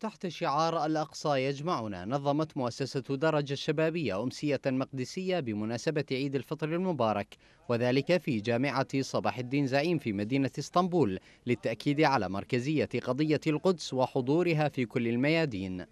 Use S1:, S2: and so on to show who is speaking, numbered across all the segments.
S1: تحت شعار الأقصى يجمعنا نظمت مؤسسة درجة الشبابية أمسية مقدسية بمناسبة عيد الفطر المبارك وذلك في جامعة صباح الدين زعيم في مدينة اسطنبول للتأكيد على مركزية قضية القدس وحضورها في كل الميادين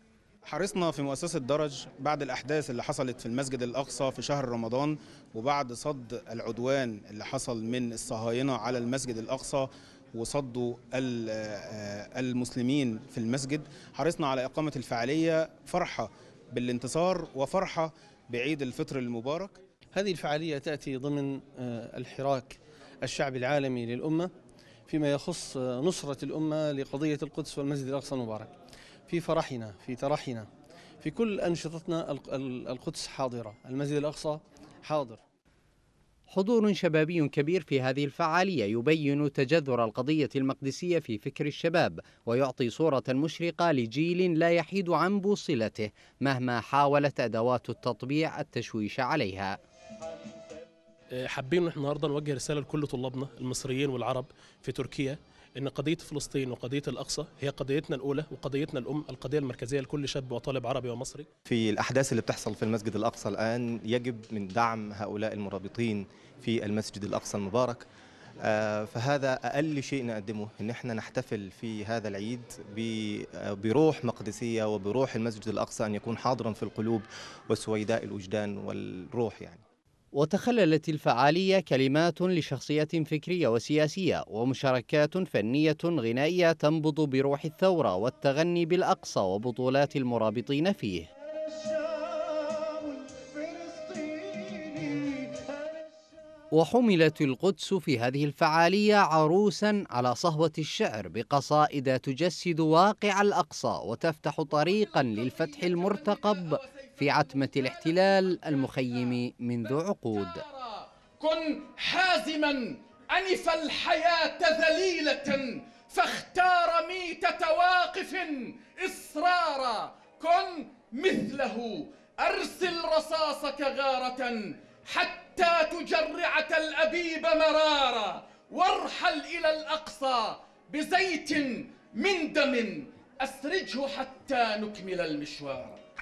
S2: حرصنا في مؤسسة درج بعد الأحداث اللي حصلت في المسجد الأقصى في شهر رمضان وبعد صد العدوان اللي حصل من الصهاينة على المسجد الأقصى وصدوا آه، المسلمين في المسجد حرصنا على إقامة الفعالية فرحة بالانتصار
S3: وفرحة بعيد الفطر المبارك هذه الفعالية تأتي ضمن آه، الحراك الشعبي العالمي للأمة فيما يخص آه، نصرة الأمة لقضية القدس والمسجد الأقصى المبارك في فرحنا في ترحنا في كل أنشطتنا القدس حاضرة المسجد الأقصى حاضر
S1: حضور شبابي كبير في هذه الفعالية يبين تجذر القضية المقدسية في فكر الشباب ويعطي صورة مشرقة لجيل لا يحيد عن بوصلته مهما حاولت أدوات التطبيع التشويش عليها
S4: حابين نحن النهارده
S2: نوجه رساله لكل طلابنا المصريين والعرب في تركيا ان قضيه فلسطين وقضيه الاقصى هي قضيتنا الاولى وقضيتنا الام القضيه المركزيه لكل شاب وطالب عربي ومصري
S5: في الاحداث اللي بتحصل في المسجد الاقصى الان يجب من دعم هؤلاء المرابطين في المسجد الاقصى المبارك آه، فهذا اقل شيء نقدمه ان احنا نحتفل في هذا العيد آه، بروح مقدسيه وبروح المسجد الاقصى ان يكون حاضرا في القلوب
S1: وسويداء الوجدان والروح يعني وتخللت الفعالية كلمات لشخصيات فكرية وسياسية ومشاركات فنية غنائية تنبض بروح الثورة والتغني بالأقصى وبطولات المرابطين فيه وحملت القدس في هذه الفعالية عروسا على صهوة الشعر بقصائد تجسد واقع الأقصى وتفتح طريقا للفتح المرتقب في عتمة الاحتلال المخيم منذ عقود
S4: كن حازما أنف الحياة ذليلة فاختار ميتة واقف إصرارا كن مثله أرسل رصاصك غارة حتى تجرعك الأبيب مرارا وارحل إلى الأقصى بزيت من دم أسرجه حتى نكمل المشوار